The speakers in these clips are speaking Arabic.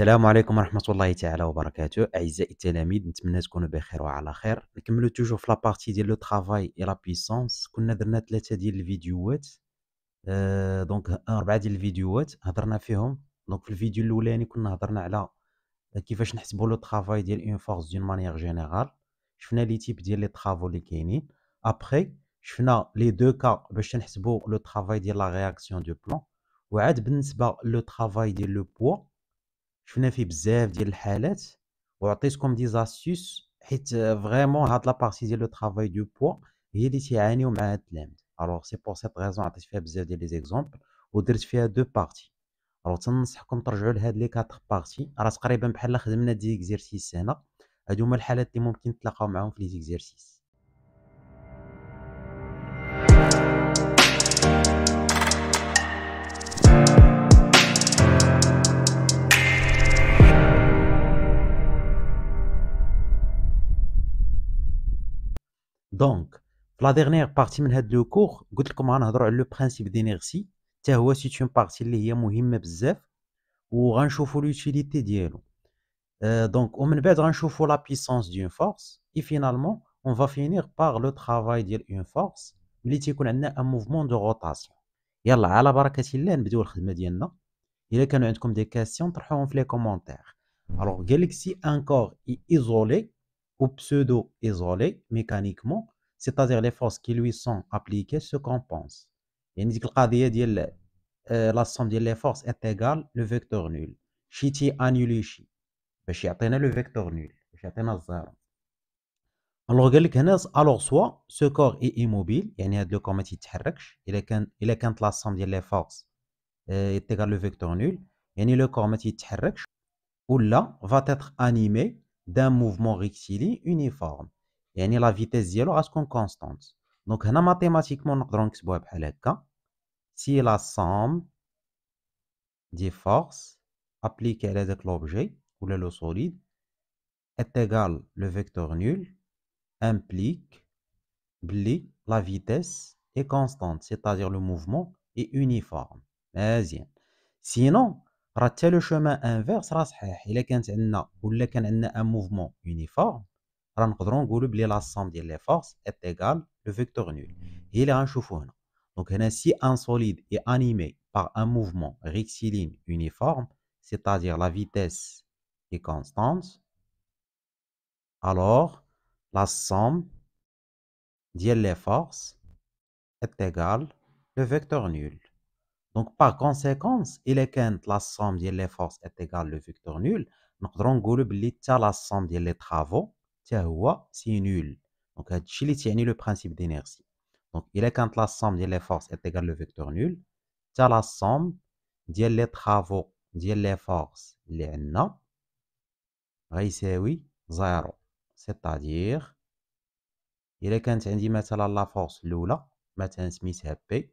السلام عليكم ورحمة الله تعالى وبركاته أعزائي التلاميذ نتمنى تكونوا بخير وعلى خير نكملو توجور في لابارتي ديال لو طرافاي اي لا بيسونس كنا درنا ثلاثة ديال الفيديوهات أه دونك أربعة ديال الفيديوهات هضرنا فيهم دونك في الفيديو الأولاني كنا هضرنا على كيفاش نحسبو لو طرافاي ديال اون فورس دون مانيير جينيرال شفنا لي تيب ديال لي طرافو اللي كاينين أبخي شفنا لي دو كا باش نحسبو لو طرافاي ديال لا رياكسيون دو بلون وعاد بالنسبة لو طرافاي ديال لو بوا شفنا فيه بزاف ديال الحالات وعطيتكم دي زاسيوس حيت فريمون هاد بارتي ديال لو ترافاي دو بوا هي اللي تيعانيو مع هاد التلاميذ الوغ سي بور سيت غيزون عطيت فيها بزاف ديال لي زيكزومبل ودرت فيها دو بارتي الوغ تنصحكم ترجعوا لهاد لي كاتر بارتي راه تقريبا بحال خدمنا دي زيكزيرسيس هنا هادو هما الحالات اللي ممكن تلاقاو معاهم في لي زيكزيرسيس Donc, la dernière partie de ce cours, je vous ai le principe d'inertie, c'est C'est une partie qui est très importante l'utilité de euh, Donc, on va renouveler la puissance d'une force. Et finalement, on va finir par le travail d'une force. cest un mouvement de rotation. Allez, vous des questions, les les commentaires. Alors, Galaxy encore est isolé ou pseudo isolé mécaniquement, c'est-à-dire les forces qui lui sont appliquées se compensent. Et nous devrions dire la somme des forces est égale au vecteur nul. Si tu annules ici, je le vecteur nul, je t'annais est En alors soit ce corps est immobile Il y a le corps est-il tiré, il est quand la somme des forces euh, est égale le vecteur nul et a le corps est-il Ou là va être animé d'un mouvement rectiligne uniforme. et la vitesse est est constante. Donc mathématiquement Si la somme des forces appliquées à l'objet ou le solide est égale le vecteur nul implique que la vitesse est constante, c'est-à-dire le mouvement est uniforme. Sinon, le chemin inverse, il est un mouvement uniforme, alors nous dire la somme forces est égale au vecteur nul. Il est un Donc, si un solide est animé par un mouvement rixiline uniforme, c'est-à-dire la vitesse est constante, alors la somme des forces est égale au vecteur nul. Donc, par conséquence, il est quand la somme des forces est égale au vecteur nul, nous pouvons dire que la somme des travaux, est nul. Donc, le principe d'inertie. Donc, il est quand la somme des forces est égale au vecteur nul, c'est la somme des travaux, des forces, les non, c'est oui, 0. C'est-à-dire, il est quand la force l'oula, maintenant, c'est P,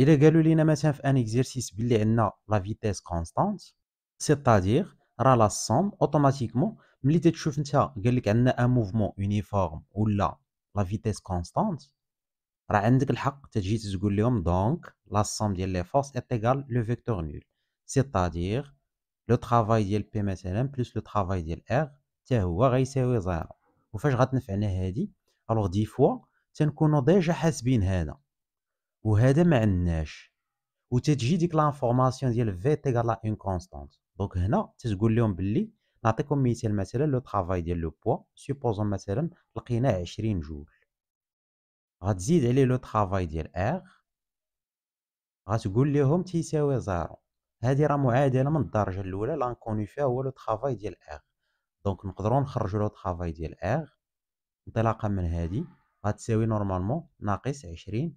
il un exercice de la vitesse constante c'est-à-dire la somme automatiquement il un mouvement uniforme ou la vitesse constante donc la somme de la somme des forces est égale au vecteur nul c'est-à-dire le travail de P plus le travail de R cest à à alors dix fois nous déjà وهذا ما عندناش وتتجي ديك لانفورماسيون ديال في تيغال لا اون كونستانت دونك هنا تتقول لهم باللي نعطيكم مثال مثلا لو طرافاي ديال لو بوا سوبوزون مثلا لقيناه 20 جول غتزيد عليه لو طرافاي ديال ار غتقول لهم تيساوي زيرو هذه راه معادله من الدرجه الاولى لانكوني فيها هو لو طرافاي ديال ار دونك نقدروا نخرجوا لو طرافاي ديال ار انطلاقا من هذه غتساوي نورمالمون ناقص 20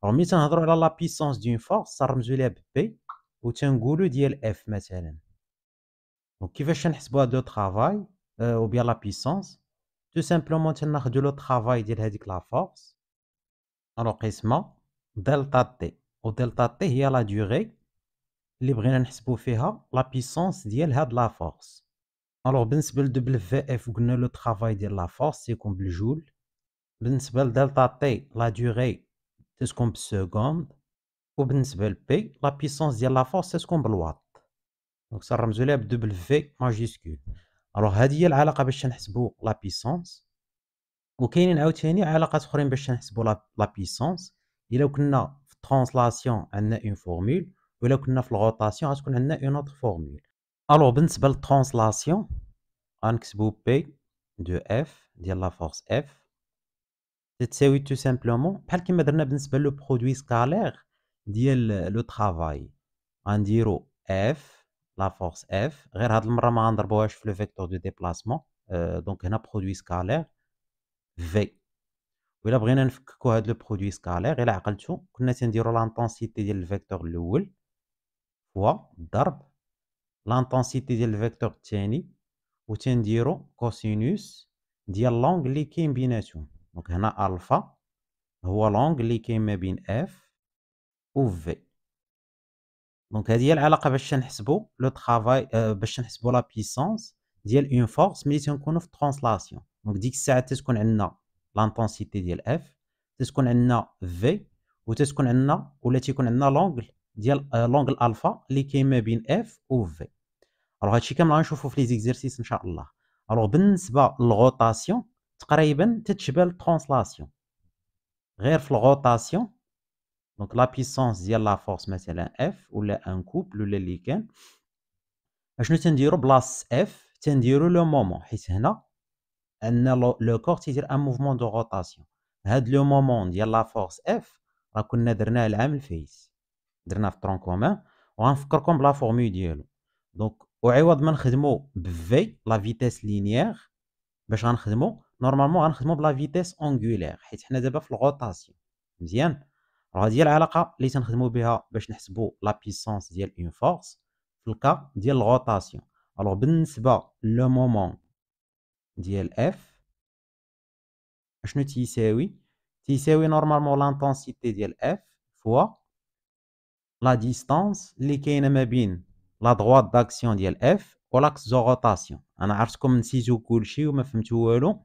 Alors, si on a la puissance d'une force, ça me va P ou Tiengoulou dit F, mais Donc, qui veut faire le travail euh, ou bien la puissance Tout simplement, nous faut le travail de la force. Alors, quest Delta T. Au delta T, il y a la durée. L'ibrène est pour faire la puissance de la force. Alors, le principe WF, le travail de la force c'est comme le joul. Le Delta T, la durée. تسكن بالسكوند وبالنسبه لبي لا بيسونس ديال لا فورس تسكن بالواط دونك سنرمزو ليها بدوبل في ماجيسكول الوغ هادي هي العلاقه باش نحسبو لا بيسونس وكاينين عاوتاني علاقات اخرين باش نحسبو لا بيسونس الا كنا في الترانسلاسيون عندنا اون فورمول ولا كنا في الغوطاسيون غتكون عندنا اون اوتر فورمول الوغ بالنسبه للترانسلاسيون غنكتبو بي دو اف ديال لا فورس اف C'est tout simplement que le produit scalaire du travail. On va F, la force F, et on va le dans le vecteur de déplacement, euh, donc on a le produit scalaire V. là, on va voir ce le produit scalaire, on va dire l'intensité du vecteur fois 3, l'intensité du vecteur secondaire, ou on va dire le cosinus de la langue qui est دونك هنا الفا هو لونغ اللي كاين ما بين اف و في دونك هذه هي العلاقه باش نحسبوا لو طرافاي باش نحسبوا لا بيسونس ديال اون فورس ملي تنكونوا في ترانسلاسيون دونك ديك الساعه تتكون عندنا لانتونسيتي ديال اف تتكون عندنا في وتتكون عندنا ولا تيكون عندنا لونغل ديال آه، لونغل الفا اللي كاين ما بين اف و في الوغ هادشي كامل غنشوفو في لي زيكزيرسيس ان شاء الله الوغ بالنسبه للغوطاسيون تقريبا تتشبه الترانسلاسيون غير في الغوطاسيون دونك لا بيسونس ديال لا فورس مثلا اف ولا ان كوبل ولا اللي كان اشنو تنديرو بلاص اف تنديرو لو مومون حيت هنا ان لو كور تيدير ان موفمون دو غوطاسيون هاد لو مومون ديال لا فورس اف راه كنا درناه العام الفايت درناه في ترون كومان وغنفكركم بلا فورمول ديالو دونك وعوض ما نخدمو بفي لا فيتيس لينيير باش غنخدمو نورمالمون غنخدمو بلا فيتيس اونغولير حيت حنا دابا في الغوطاسيون مزيان راه هادي العلاقه اللي تنخدمو بها باش نحسبو لا بيسونس ديال اون فورس في الكا ديال الغوطاسيون الوغ بالنسبه لو مومون ديال اف اشنو تيساوي تيساوي نورمالمون لانتونسيتي ديال اف فوا لا ديستانس اللي كاينه ما بين لا دغوات داكسيون ديال اف ولاكس زو روتاسيون انا عرفتكم نسيتو كلشي وما فهمتو والو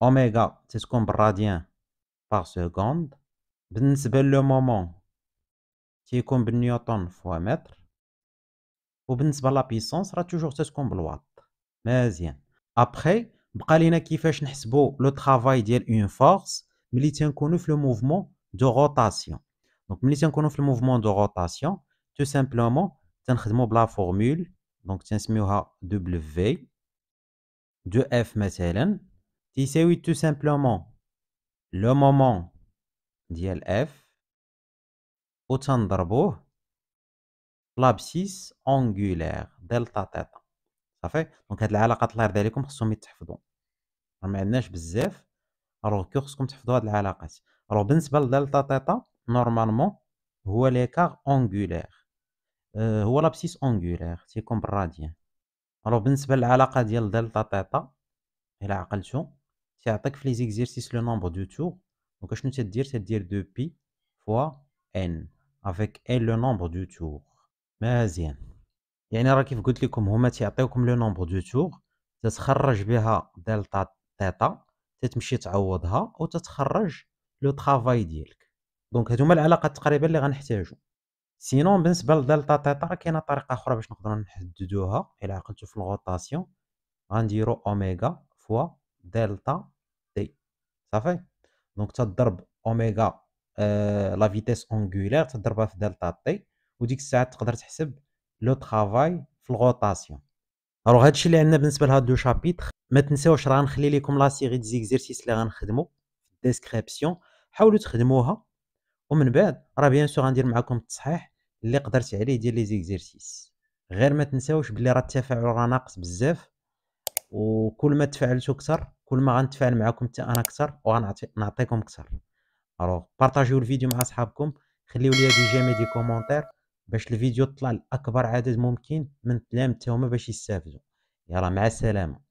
oméga, c'est ce qu'on bradient par seconde. Bensbel le moment, qui est comme newton fois mètre. Pour bensbel la puissance, sera toujours ce qu'on bloque. Mais bien. Après, bqalina kifesh nhesbo le travail d'une une force, mais il connu le mouvement de rotation. Donc, mais il connu le mouvement de rotation, tout simplement, c'est un la formule, donc c'est W de F, mais تساوي تو سامبلومون لو مومون ديال اف و تنضربوه لابسيس اونغولير دلتا تيتا صافي دونك هاد العلاقه الله يرضي عليكم خصهم يتحفظوا راه ما عندناش بزاف الوغ كو خصكم تحفظوا هاد العلاقات الوغ بالنسبه لدلتا تيتا نورمالمون هو ليكار اونغولير أه هو لابسيس اونغولير تيكون بالراديان الوغ بالنسبه للعلاقه ديال دلتا تيتا الى عقلتو تيعطيك في لي زيكزيرسيس لو نومبر دو تور دونك شنو تدير تدير دو بي فوا ان افيك ان لو نومبر دو تور مزيان يعني راه كيف قلت لكم هما تيعطيوكم لو نومبر دو تور تتخرج بها دلتا تيتا تتمشي تعوضها او تتخرج لو طرافاي ديالك دونك هادو هما العلاقات تقريبا اللي غنحتاجو سينون بالنسبه لدلتا تيتا راه كاينه طريقه اخرى باش نقدروا نحددوها الا عقلتو في الغوطاسيون غنديرو اوميغا فوا دلتا دي صافي دونك تضرب اوميغا آه لا فيتيس اونغولير تضربها في دلتا تي وديك الساعه تقدر تحسب لو طرافاي في الغوطاسيون الوغ هادشي اللي عندنا بالنسبه لهاد دو شابيتر ما تنساوش راه غنخلي لكم لا سيغي دي زيكزيرسيس اللي غنخدمو في الديسكريبسيون حاولوا تخدموها ومن بعد راه بيان سور غندير معكم التصحيح اللي قدرت عليه ديال لي زيكزيرسيس غير ما تنساوش بلي راه التفاعل راه ناقص بزاف وكل ما تفاعلتوا اكثر كل ما غنتفاعل معكم حتى انا اكثر وغنعطيكم اكثر الوغ بارطاجيو الفيديو مع اصحابكم خليو لي دي جيمي دي كومونتير باش الفيديو يطلع لاكبر عدد ممكن من التلاميذ حتى هما باش يستافدوا يلا مع السلامه